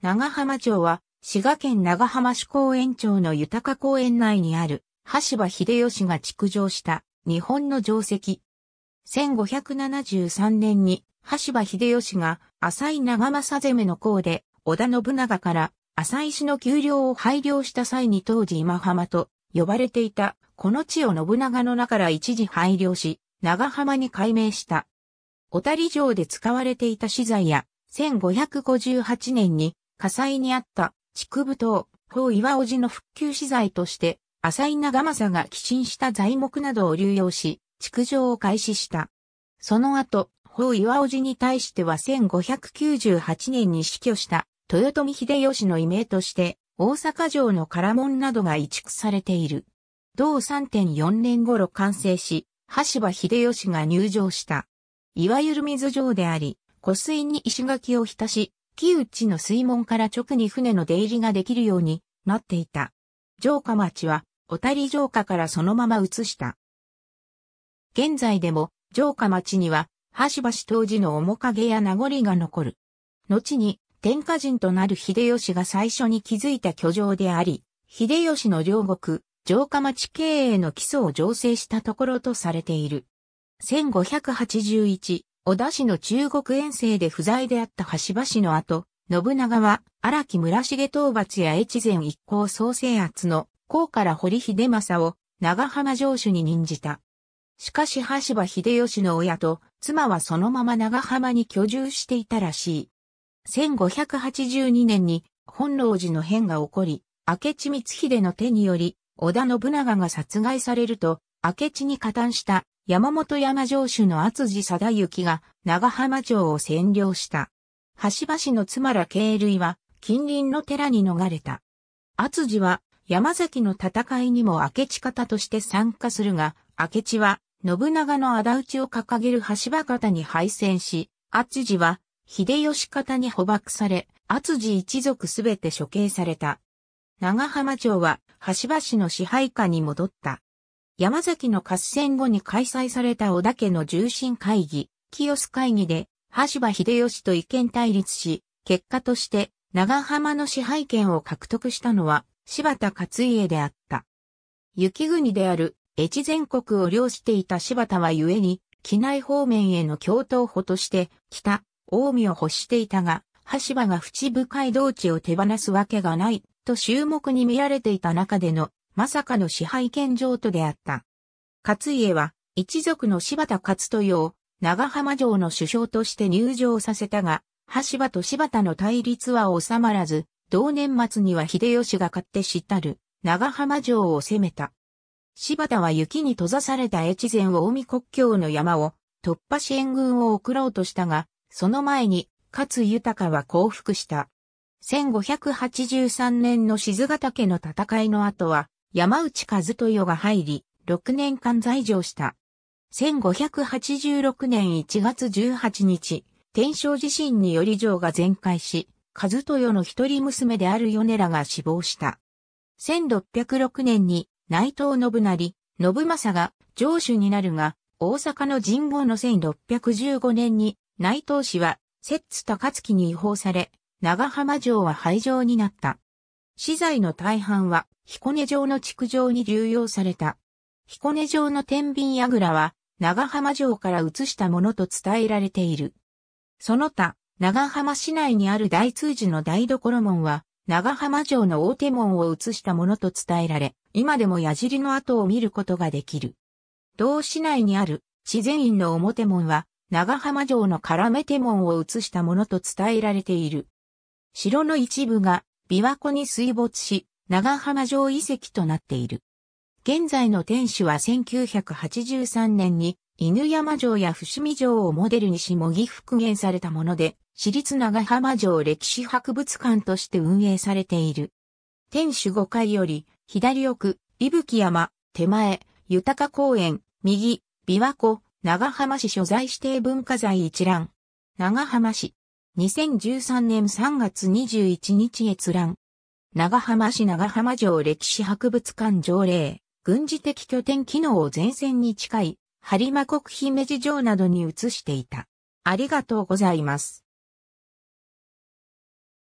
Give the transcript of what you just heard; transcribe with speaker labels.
Speaker 1: 長浜町は、滋賀県長浜市公園町の豊公園内にある、橋場秀吉が築城した日本の城跡。1573年に、橋場秀吉が浅井長政攻めの功で、織田信長から浅井市の丘陵を廃領した際に当時今浜と呼ばれていた、この地を信長の名から一時廃領し、長浜に改名した。小谷城で使われていた資材や、1558年に火災にあった筑部島、法岩尾寺の復旧資材として、浅井長政が寄進した材木などを流用し、築城を開始した。その後、法岩尾寺に対しては1598年に死去した豊臣秀吉の異名として、大阪城の唐門などが移築されている。同3.4年頃完成し、羽柴秀吉が入城した。いわゆる水城であり、湖水に石垣を浸し、木内の水門から直に船の出入りができるようになっていた。城下町は、小谷城下からそのまま移した。現在でも、城下町には、橋橋当時の面影や名残が残る。後に、天下人となる秀吉が最初に築いた居城であり、秀吉の両国、城下町経営の基礎を醸成したところとされている。1581織田氏の中国遠征で不在であった橋場氏の後、信長は荒木村重討伐や越前一行総制圧の甲から堀秀政を長浜城主に任じた。しかし橋場秀吉の親と妻はそのまま長浜に居住していたらしい。1582年に本能寺の変が起こり、明智光秀の手により織田信長が殺害されると、明智に加担した山本山城主の厚地貞行が長浜城を占領した。橋橋の妻ら慶類は近隣の寺に逃れた。厚地は山崎の戦いにも明智方として参加するが、明智は信長の仇討ちを掲げる橋場方に敗戦し、厚地は秀吉方に捕獲され、厚地一族すべて処刑された。長浜城は橋橋の支配下に戻った。山崎の合戦後に開催された織田家の重臣会議、清須会議で、羽柴秀吉と意見対立し、結果として長浜の支配権を獲得したのは柴田勝家であった。雪国である越前国を領していた柴田は故に、機内方面への共闘補として北、近江を欲していたが、羽柴が淵深い道地を手放すわけがないと注目に見られていた中でのまさかの支配権譲渡であった。勝家は、一族の柴田勝豊を、長浜城の首相として入城させたが、羽柴と柴田の対立は収まらず、同年末には秀吉が勝って知ったる、長浜城を攻めた。柴田は雪に閉ざされた越前を近江国境の山を突破支援軍を送ろうとしたが、その前に勝豊は降伏した。1583年の静ヶ岳の戦いの後は、山内和豊が入り、6年間在場した。1586年1月18日、天正地震により城が全壊し、和豊の一人娘である米良が死亡した。1606年に内藤信成、信政が城主になるが、大阪の神保の1615年に内藤氏は摂津高月に違法され、長浜城は廃城になった。資材の大半は彦根城の築城に流用された。彦根城の天秤櫓は長浜城から移したものと伝えられている。その他、長浜市内にある大通寺の台所門は、長浜城の大手門を移したものと伝えられ、今でも矢尻の跡を見ることができる。同市内にある自然院の表門は、長浜城の絡め手門を移したものと伝えられている。城の一部が琵琶湖に水没し、長浜城遺跡となっている。現在の天守は1983年に犬山城や伏見城をモデルにし模擬復元されたもので、私立長浜城歴史博物館として運営されている。天守5階より、左奥、伊吹山、手前、豊公園、右、琵琶湖、長浜市所在指定文化財一覧。長浜市。2013年3月21日閲覧。長浜市長浜城歴史博物館条例、軍事的拠点機能を前線に近い、播磨国姫路城などに移していた。ありがとうございます。